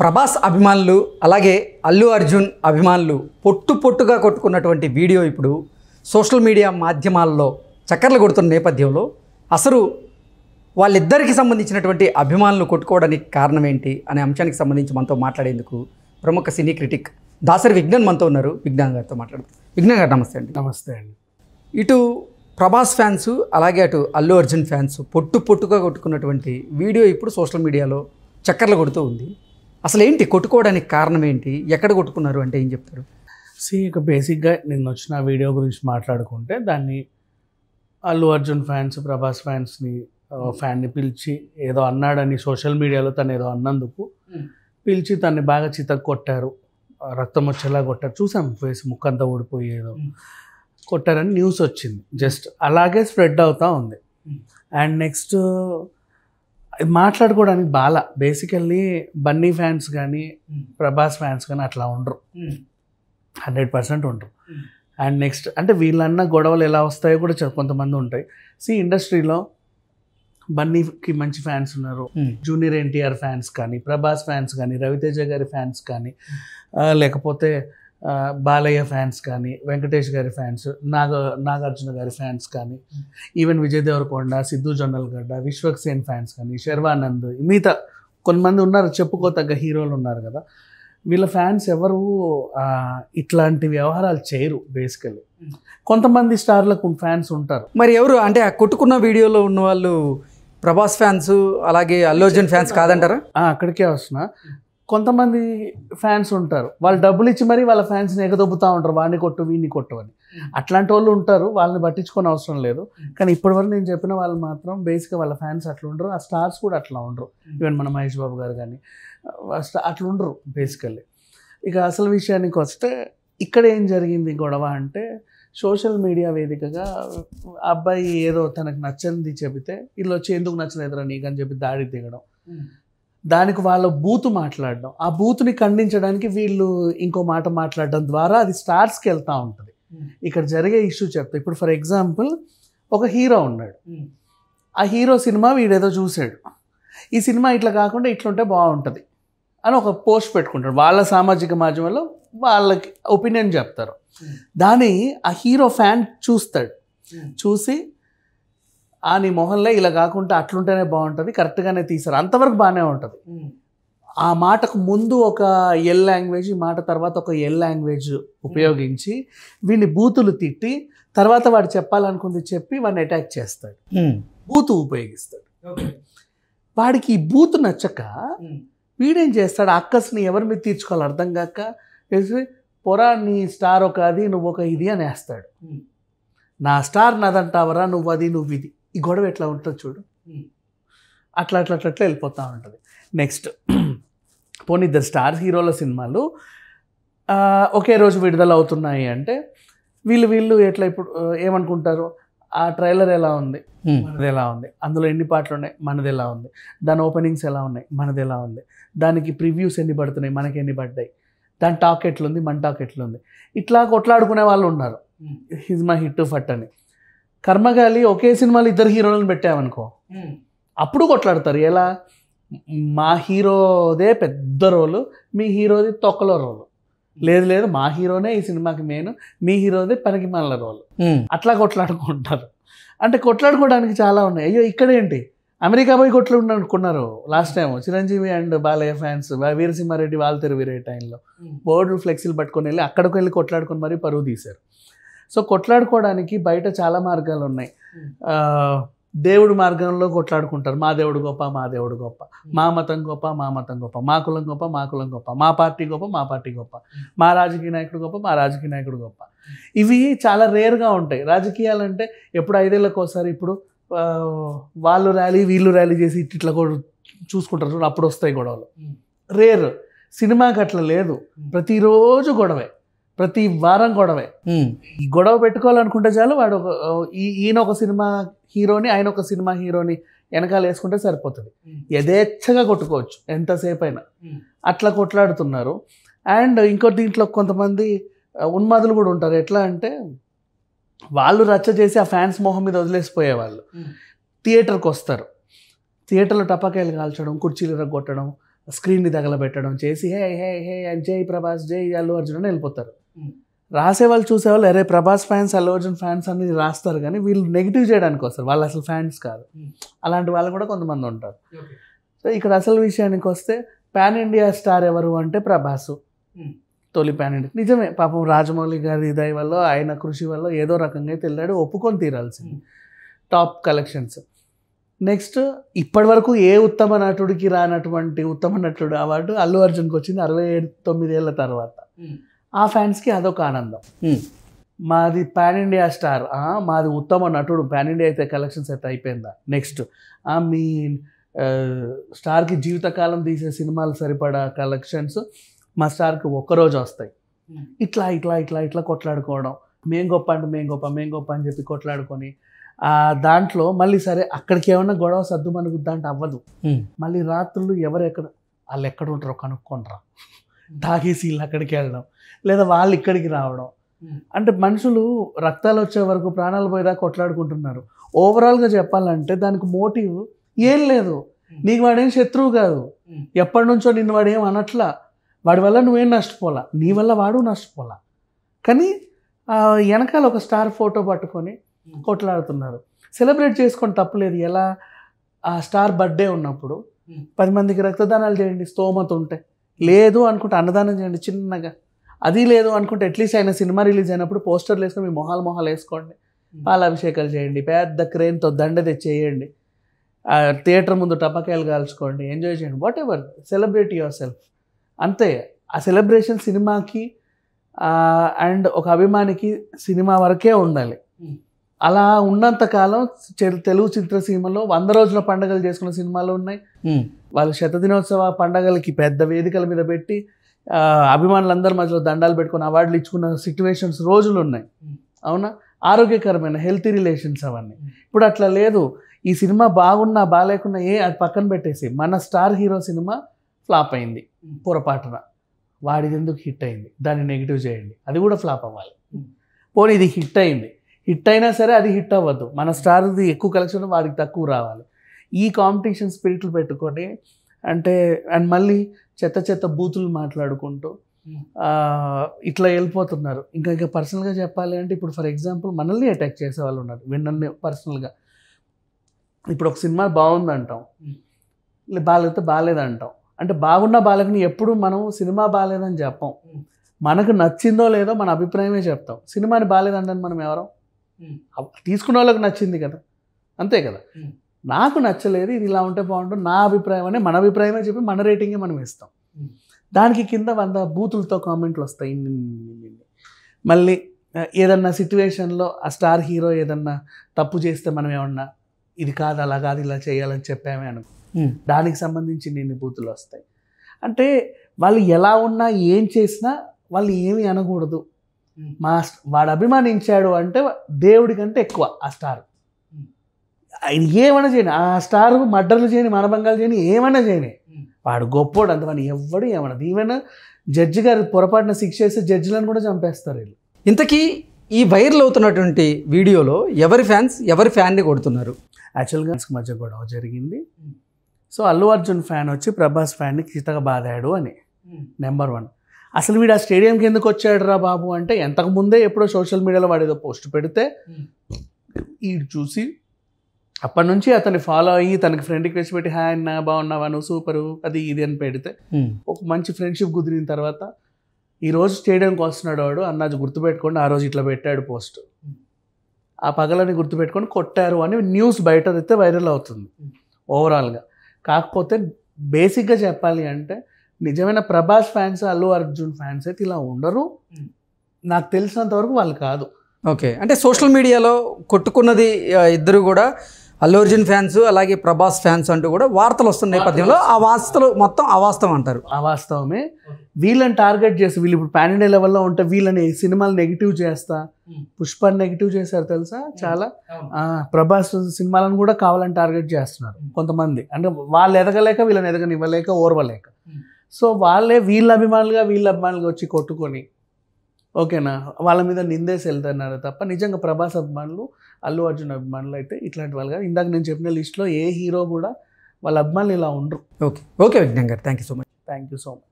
ప్రభాస్ అభిమానులు అలాగే అల్లు అర్జున్ అభిమానులు పొట్టు పొట్టుగా కొట్టుకున్నటువంటి వీడియో ఇప్పుడు సోషల్ మీడియా మాధ్యమాల్లో చక్కర్లు కొడుతున్న నేపథ్యంలో అసలు వాళ్ళిద్దరికి సంబంధించినటువంటి అభిమానులు కొట్టుకోవడానికి కారణం ఏంటి అనే అంశానికి సంబంధించి మనతో మాట్లాడేందుకు ప్రముఖ సినీ క్రిటిక్ దాసరి విజ్ఞాన్ మనతో ఉన్నారు విజ్ఞాన్ గారితో మాట్లాడుతున్నారు విజ్ఞాన్ గారు నమస్తే అండి నమస్తే అండి ఇటు ప్రభాస్ ఫ్యాన్స్ అలాగే అటు అల్లు అర్జున్ ఫ్యాన్స్ పొట్టు పొట్టుగా కొట్టుకున్నటువంటి వీడియో ఇప్పుడు సోషల్ మీడియాలో చక్కర్లు కొడుతూ ఉంది అసలు ఏంటి కొట్టుకోవడానికి కారణం ఏంటి ఎక్కడ కొట్టుకున్నారు అంటే ఏం చెప్తారు సి ఇక బేసిక్గా నేను వచ్చిన వీడియో గురించి మాట్లాడుకుంటే దాన్ని అల్లు అర్జున్ ఫ్యాన్స్ ప్రభాస్ ఫ్యాన్స్ని ఫ్యాన్ని పిలిచి ఏదో అన్నాడని సోషల్ మీడియాలో తను ఏదో అన్నందుకు పిలిచి తన్ని బాగా చిత కొట్టారు రక్తం వచ్చేలా కొట్టారు చూసాం ఫేస్ ముక్కంతా ఊడిపోయేదో కొట్టారని న్యూస్ వచ్చింది జస్ట్ అలాగే స్ప్రెడ్ అవుతూ ఉంది అండ్ నెక్స్ట్ మాట్లాడుకోవడానికి బాల బేసికల్లీ బన్నీ ఫ్యాన్స్ కానీ hmm. ప్రభాస్ ఫ్యాన్స్ కానీ అట్లా ఉండరు hmm. హండ్రెడ్ పర్సెంట్ ఉండరు hmm. అండ్ నెక్స్ట్ అంటే వీళ్ళన్న గొడవలు ఎలా వస్తాయో కూడా కొంతమంది ఉంటాయి సి ఇండస్ట్రీలో బన్నీకి మంచి ఫ్యాన్స్ ఉన్నారు జూనియర్ ఎన్టీఆర్ ఫ్యాన్స్ కానీ ప్రభాస్ ఫ్యాన్స్ కానీ రవితేజ గారి ఫ్యాన్స్ కానీ లేకపోతే బాలయ్య ఫ్యాన్స్ కానీ వెంకటేష్ గారి ఫ్యాన్స్ నాగ నాగార్జున గారి ఫ్యాన్స్ కానీ ఈవెన్ విజయ్ దేవరకొండ సిద్ధు జొన్నల్ విశ్వక్ సేన్ ఫ్యాన్స్ కానీ శర్వానంద్ మిగతా కొంతమంది ఉన్నారు చెప్పుకోతగ్గ హీరోలు ఉన్నారు కదా వీళ్ళ ఫ్యాన్స్ ఎవరు ఇట్లాంటి వ్యవహారాలు చేయరు బేసికలీ కొంతమంది స్టార్లకు ఫ్యాన్స్ ఉంటారు మరి ఎవరు అంటే ఆ కొట్టుకున్న వీడియోలో ఉన్న వాళ్ళు ప్రభాస్ ఫ్యాన్స్ అలాగే అల్లు ఫ్యాన్స్ కాదంటారా అక్కడికే వస్తున్నా కొంతమంది ఫ్యాన్స్ ఉంటారు వాళ్ళు డబ్బులు ఇచ్చి మరీ వాళ్ళ ఫ్యాన్స్ని ఎగదొబ్బుతూ ఉంటారు వాడిని కొట్టు వీడిని కొట్టు అని అట్లాంటి వాళ్ళు ఉంటారు వాళ్ళని పట్టించుకొని అవసరం లేదు కానీ ఇప్పటివరకు నేను చెప్పిన వాళ్ళు మాత్రం బేసిక్గా వాళ్ళ ఫ్యాన్స్ అట్లా ఉండరు ఆ స్టార్స్ కూడా అట్లా ఉండరు ఈవెన్ మన మహేష్ బాబు గారు కానీ అట్లా ఉండరు బేసికల్లీ ఇక అసలు విషయానికి వస్తే ఇక్కడ ఏం జరిగింది గొడవ అంటే సోషల్ మీడియా వేదికగా అబ్బాయి ఏదో తనకు నచ్చనిది చెబితే ఇల్లు వచ్చి ఎందుకు నచ్చలేదురా నీకు అని చెప్పి దాడి దిగడం దానికి వాళ్ళ బూతు మాట్లాడడం ఆ బూతుని ఖండించడానికి వీళ్ళు ఇంకో మాట మాట్లాడడం ద్వారా అది స్టార్స్కి వెళ్తూ ఉంటుంది hmm. ఇక్కడ జరిగే ఇష్యూ చెప్తా ఇప్పుడు ఫర్ ఎగ్జాంపుల్ ఒక హీరో ఉన్నాడు hmm. ఆ హీరో సినిమా వీడేదో చూశాడు ఈ సినిమా ఇట్లా కాకుండా ఇట్లుంటే బాగుంటుంది అని ఒక పోస్ట్ పెట్టుకుంటాడు వాళ్ళ సామాజిక మాధ్యమంలో వాళ్ళకి ఒపీనియన్ చెప్తారు hmm. దాన్ని ఆ హీరో ఫ్యాన్ చూస్తాడు చూసి ఆ నీ మొహంలో ఇలా కాకుండా అట్లుంటేనే బాగుంటుంది కరెక్ట్గానే తీసారు అంతవరకు బాగానే ఉంటుంది ఆ మాటకు ముందు ఒక ఎల్ లాంగ్వేజ్ ఈ మాట తర్వాత ఒక ఎల్ లాంగ్వేజ్ ఉపయోగించి వీడిని బూతులు తిట్టి తర్వాత వాడు చెప్పాలనుకుంది చెప్పి వాడిని అటాక్ చేస్తాడు బూతు ఉపయోగిస్తాడు వాడికి ఈ బూతు నచ్చక వీడేం చేస్తాడు అక్కస్ని ఎవరి మీద తీర్చుకోవాలి అర్థం కాక పొరా నీ స్టార్ ఒక అది నువ్వు ఒక ఇది అని వేస్తాడు నా స్టార్ నాదంటావరా నువ్వు అది నువ్వు ఇది ఈ గొడవ ఎట్లా ఉంటుంది చూడు అట్లా అట్లా అట్లా వెళ్ళిపోతూ ఉంటుంది నెక్స్ట్ పోనీ ఇద్దరు స్టార్ హీరోల సినిమాలు ఒకే రోజు విడుదల అవుతున్నాయి అంటే వీళ్ళు వీళ్ళు ఎట్లా ఇప్పుడు ఏమనుకుంటారు ఆ ట్రైలర్ ఎలా ఉంది మనది ఎలా ఉంది అందులో ఎన్ని పాటలు ఉన్నాయి మనది ఎలా ఉంది దాని ఓపెనింగ్స్ ఎలా ఉన్నాయి మనది ఎలా ఉంది దానికి ప్రివ్యూస్ ఎన్ని పడుతున్నాయి మనకి ఎన్ని పడ్డాయి దాని టాక్ ఎట్లుంది మన టాక్ ఎట్లుంది ఇట్లా కొట్లాడుకునే వాళ్ళు ఉన్నారు హిజ్ మై హిట్ ఫట్ అని కర్మగాలి ఒకే సినిమాలో ఇద్దరు హీరోలను పెట్టామనుకో అప్పుడు కొట్లాడతారు ఎలా మా హీరోదే పెద్ద రోలు మీ హీరోది తొక్కలో రోలు లేదు లేదు మా హీరోనే ఈ సినిమాకి మెయిన్ మీ హీరోది పనికి రోలు అట్లా కొట్లాడుకుంటారు అంటే కొట్లాడుకోవడానికి చాలా ఉన్నాయి అయ్యో ఇక్కడేంటి అమెరికా పోయి కొట్లాడుకున్నారు last time Chiranjeevi and Balayya fans Veera Simha Reddy వాళ్ళ తెరు వీరే టైంలో బోర్డు ఫ్లెక్సీలు పట్టుకొని వెళ్ళి అక్కడికి వెళ్ళి కొట్లాడుకుని మరీ పరువు తీశారు సో కొట్లాడుకోవడానికి బయట చాలా మార్గాలు ఉన్నాయి hmm. దేవుడు మార్గంలో కొట్లాడుకుంటారు మా దేవుడు గొప్ప మా దేవుడు గొప్ప hmm. మా మతం గొప్ప మా మతం గొప్ప మా కులం గొప్ప మా కులం గొప్ప మా పార్టీ గొప్ప మా పార్టీ గొప్ప hmm. మా రాజకీయ నాయకుడు గొప్ప మా రాజకీయ నాయకుడు గొప్ప ఇవి చాలా రేర్గా ఉంటాయి రాజకీయాలు అంటే ఎప్పుడు ఐదేళ్ళకి ఒకసారి ఇప్పుడు వాళ్ళు ర్యాలీ వీళ్ళు ర్యాలీ చేసి ఇట్లా కూడా చూసుకుంటారు అప్పుడు వస్తాయి గొడవలు రేర్ సినిమాకి అట్లా లేదు ప్రతిరోజు గొడవే ప్రతి వారం గొడవే ఈ గొడవ పెట్టుకోవాలనుకుంటే చాలు వాడు ఈయన ఒక సినిమా హీరోని ఆయన ఒక సినిమా హీరోని వెనకాల వేసుకుంటే సరిపోతుంది యథేచ్ఛగా కొట్టుకోవచ్చు ఎంతసేపు అయినా అట్లా కొట్లాడుతున్నారు అండ్ ఇంకో దీంట్లో కొంతమంది ఉన్మాదులు కూడా ఉంటారు ఎట్లా అంటే వాళ్ళు రచ్చ చేసి ఆ ఫ్యాన్స్ మొహం మీద వదిలేసిపోయేవాళ్ళు థియేటర్కి వస్తారు థియేటర్లో టపాకాయలు కాల్చడం కుర్చీలు రగ్గొట్టడం స్క్రీన్ని తగలబెట్టడం చేసి హే హే హే అని జై ప్రభాస్ జై అల్లు అర్జున్ అని వెళ్ళిపోతారు రాసేవాళ్ళు చూసేవాళ్ళు అరే ప్రభాస్ ఫ్యాన్స్ అల్లు అర్జున్ ఫ్యాన్స్ అని రాస్తారు కానీ వీళ్ళు నెగిటివ్ చేయడానికి వస్తారు వాళ్ళు అసలు ఫ్యాన్స్ కాదు అలాంటి వాళ్ళు కూడా కొంతమంది ఉంటారు సో ఇక్కడ అసలు విషయానికి వస్తే పాన్ ఇండియా స్టార్ ఎవరు అంటే ప్రభాస్ hmm. తొలి పాన్ ఇండియా నిజమే పాపం రాజమౌళి గారి ఇదై వల్ల ఆయన కృషి వల్ల ఏదో రకంగా అయితే వెళ్ళాడు ఒప్పుకొని తీరాల్సింది టాప్ కలెక్షన్స్ నెక్స్ట్ ఇప్పటివరకు ఏ ఉత్తమ నటుడికి రానటువంటి ఉత్తమ నటుడు అవార్డు అల్లు అర్జున్కి వచ్చింది అరవై ఏడు ఏళ్ళ తర్వాత hmm. ఆ ఫ్యాన్స్కి అదొక ఆనందం మాది పాన్ ఇండియా స్టార్ మాది ఉత్తమ నటుడు పాన్ ఇండియా అయితే కలెక్షన్ సెట్ అయిపోయిందా నెక్స్ట్ మీ స్టార్కి జీవితకాలం తీసే సినిమాలు సరిపడా కలెక్షన్స్ మా స్టార్కి ఒక్కరోజు వస్తాయి ఇట్లా ఇట్లా ఇట్లా ఇట్లా కొట్లాడుకోవడం మేం గొప్ప అంటే మేం గొప్ప మేం గొప్ప అని చెప్పి కొట్లాడుకొని ఆ దాంట్లో మళ్ళీ సరే అక్కడికి ఏమన్నా గొడవ సర్దు మనకు దాంట్లో అవ్వదు మళ్ళీ రాత్రులు ఎవరు ఎక్కడ వాళ్ళు ఎక్కడ ఉంటారో కనుక్కోండి తాగేసి వీళ్ళు అక్కడికి వెళ్ళడం లేదా వాళ్ళు ఇక్కడికి రావడం hmm. అంటే మనుషులు రక్తాలు వచ్చే వరకు ప్రాణాలు పోయేదా కొట్లాడుకుంటున్నారు ఓవరాల్గా చెప్పాలంటే దానికి మోటివ్ ఏం లేదు hmm. నీకు వాడేం శత్రువు కాదు hmm. ఎప్పటి నుంచో నిన్ను వాడు ఏం అనట్లా వాడి వల్ల నువ్వేం నష్టపోలా నీ వల్ల వాడు నష్టపోలా కానీ వెనకాల ఒక స్టార్ ఫోటో పట్టుకొని కొట్లాడుతున్నారు సెలబ్రేట్ చేసుకొని తప్పలేదు ఎలా ఆ స్టార్ బర్త్డే ఉన్నప్పుడు పది మందికి రక్తదానాలు చేయండి స్తోమత ఉంటే లేదు అనుకుంటే అన్నదానం చేయండి చిన్నగా అది లేదు అనుకుంటే అట్లీస్ట్ ఆయన సినిమా రిలీజ్ అయినప్పుడు పోస్టర్లు వేసుకొని మీ మొహాలు మొహాలు వేసుకోండి పాలాభిషేకాలు చేయండి పెద్ద క్రేన్తో దండ తెచ్చేయండి థియేటర్ ముందు టపాకాయలు కాల్చుకోండి ఎంజాయ్ చేయండి whatever celebrate yourself అంతే ఆ సెలబ్రేషన్ సినిమాకి అండ్ ఒక అభిమానికి సినిమా వరకే ఉండాలి అలా ఉన్నంతకాలం తెలుగు చిత్రసీమలో వంద రోజుల పండుగలు చేసుకున్న సినిమాలు ఉన్నాయి వాళ్ళు శతదినోత్సవ పండగలకి పెద్ద వేదికల మీద పెట్టి అభిమానులందరి మధ్యలో దండాలు పెట్టుకుని అవార్డులు ఇచ్చుకున్న సిచ్యువేషన్స్ రోజులు ఉన్నాయి అవునా ఆరోగ్యకరమైన హెల్తీ రిలేషన్స్ అవన్నీ ఇప్పుడు అట్లా లేదు ఈ సినిమా బాగున్నా బాగాలేకున్నా ఏ అది పక్కన పెట్టేసి మన స్టార్ హీరో సినిమా ఫ్లాప్ అయింది పొరపాటున వాడిది ఎందుకు హిట్ అయింది దాన్ని నెగిటివ్ చేయండి అది కూడా ఫ్లాప్ అవ్వాలి పోనీ ఇది హిట్ అయింది హిట్ అయినా సరే అది హిట్ అవ్వద్దు మన స్టార్ది ఎక్కువ కలెక్షన్ వాడికి తక్కువ రావాలి ఈ కాంపిటీషన్ స్పిరిట్లు పెట్టుకొని అంటే అండ్ మళ్ళీ చెత్త చెత్త బూతులు మాట్లాడుకుంటూ hmm. ఇట్లా వెళ్ళిపోతున్నారు ఇంకా ఇంకా పర్సనల్గా చెప్పాలి అంటే ఇప్పుడు ఫర్ ఎగ్జాంపుల్ మనల్ని అటాక్ చేసే వాళ్ళు ఉన్నారు విన్నీ పర్సనల్గా ఇప్పుడు ఒక సినిమా బాగుంది అంటాం hmm. బాగాలేతే బాగాలేదంటాం అంటే బాగున్న బాలకుని ఎప్పుడు మనం సినిమా బాగాలేదని చెప్పం hmm. మనకు నచ్చిందో లేదో మన అభిప్రాయమే చెప్తాం సినిమాని బాగాలేదంటే మనం ఎవరం తీసుకున్న వాళ్ళకి నచ్చింది కదా అంతే కదా నాకు నచ్చలేదు ఇది ఇలా ఉంటే బాగుంటుంది నా అభిప్రాయం అనే మన అభిప్రాయమే చెప్పి మన రేటింగే మనం ఇస్తాం దానికి కింద వంద బూతులతో కామెంట్లు వస్తాయి మళ్ళీ ఏదన్నా సిచ్యువేషన్లో ఆ స్టార్ హీరో ఏదన్నా తప్పు చేస్తే మనం ఏమన్నా ఇది కాదు అలా కాదు ఇలా చేయాలని చెప్పామే అనుకో దానికి సంబంధించి నేను బూతులు వస్తాయి అంటే వాళ్ళు ఎలా ఉన్నా ఏం చేసినా వాళ్ళు ఏమి అనకూడదు మా వాడు అభిమానించాడు అంటే దేవుడి కంటే ఎక్కువ ఆ స్టార్ ఆయన ఏమైనా చేయని ఆ స్టార్ మడ్డర్లు చేయని మనభంగాలు చేయని ఏమైనా చేయని వాడు గొప్పోడు అంత వాడిని ఎవ్వడు ఏమన్నా ఈవెన్ జడ్జి గారు పొరపాటున శిక్ష చేసి జడ్జిలను కూడా చంపేస్తారు వీళ్ళు ఇంతకీ ఈ వైరల్ అవుతున్నటువంటి వీడియోలో ఎవరి ఫ్యాన్స్ ఎవరి ఫ్యాన్ని కొడుతున్నారు యాక్చువల్గా మధ్య గొడవ జరిగింది సో అల్లు అర్జున్ ఫ్యాన్ వచ్చి ప్రభాస్ ఫ్యాన్ని చితగా బాధాడు అని నెంబర్ hmm. వన్ అసలు వీడు ఆ స్టేడియంకి ఎందుకు వచ్చాడు రా బాబు అంటే ఎంతకుముందే ఎప్పుడో సోషల్ మీడియాలో వాడు ఏదో పోస్ట్ పెడితే ఈ చూసి అప్పటి నుంచి అతన్ని ఫాలో అయ్యి తనకి ఫ్రెండ్ రిక్వెస్ట్ పెట్టి హాయ్ అన్న బాగున్నావా నువ్వు సూపరు అది ఇది అని పెడితే hmm. ఒక మంచి ఫ్రెండ్షిప్ కుదిరిన తర్వాత ఈ రోజు స్టేడియంకి వస్తున్నాడు వాడు అన్నది గుర్తుపెట్టుకోండి ఆ రోజు ఇట్లా పెట్టాడు పోస్ట్ ఆ పగలని గుర్తుపెట్టుకొని కొట్టారు అని న్యూస్ బయట తెస్తే వైరల్ అవుతుంది ఓవరాల్గా hmm. కాకపోతే బేసిక్గా చెప్పాలి అంటే నిజమైన ప్రభాస్ ఫ్యాన్స్ అల్లు అర్జున్ ఫ్యాన్స్ అయితే ఇలా ఉండరు నాకు తెలిసినంత వరకు వాళ్ళు కాదు ఓకే అంటే సోషల్ మీడియాలో కొట్టుకున్నది ఇద్దరు కూడా అల్లు అర్జున్ ఫ్యాన్స్ అలాగే ప్రభాస్ ఫ్యాన్స్ అంటూ కూడా వార్తలు వస్తున్న నేపథ్యంలో ఆ వార్తలు మొత్తం అవాస్తవం అంటారు అవాస్తవమే వీళ్ళని టార్గెట్ చేసి వీళ్ళు ఇప్పుడు ప్యాన్ ఇండియా లెవెల్లో ఉంటే వీళ్ళని సినిమాలు నెగిటివ్ చేస్తా పుష్ప నెగిటివ్ చేశారు తెలుసా చాలా ప్రభాస్ సినిమాలను కూడా కావాలని టార్గెట్ చేస్తున్నారు కొంతమంది అంటే వాళ్ళు ఎదగలేక వీళ్ళని ఎదగనివ్వలేక ఓర్వలేక సో వాళ్ళే వీళ్ళ అభిమానులుగా వీళ్ళ అభిమానులుగా వచ్చి కొట్టుకొని ఓకేనా వాళ్ళ మీద నిందేసి వెళ్తున్నారు తప్ప నిజంగా ప్రభాస్ అభిమానులు అల్లు అర్జున్ అభిమానులు అయితే ఇట్లాంటి వాళ్ళు కాదు ఇందాక నేను చెప్పిన లిస్ట్లో ఏ హీరో కూడా వాళ్ళ అభిమానులు ఇలా ఉండరు ఓకే ఓకే విజ్ఞాన్ గారు thank you so much thank you so much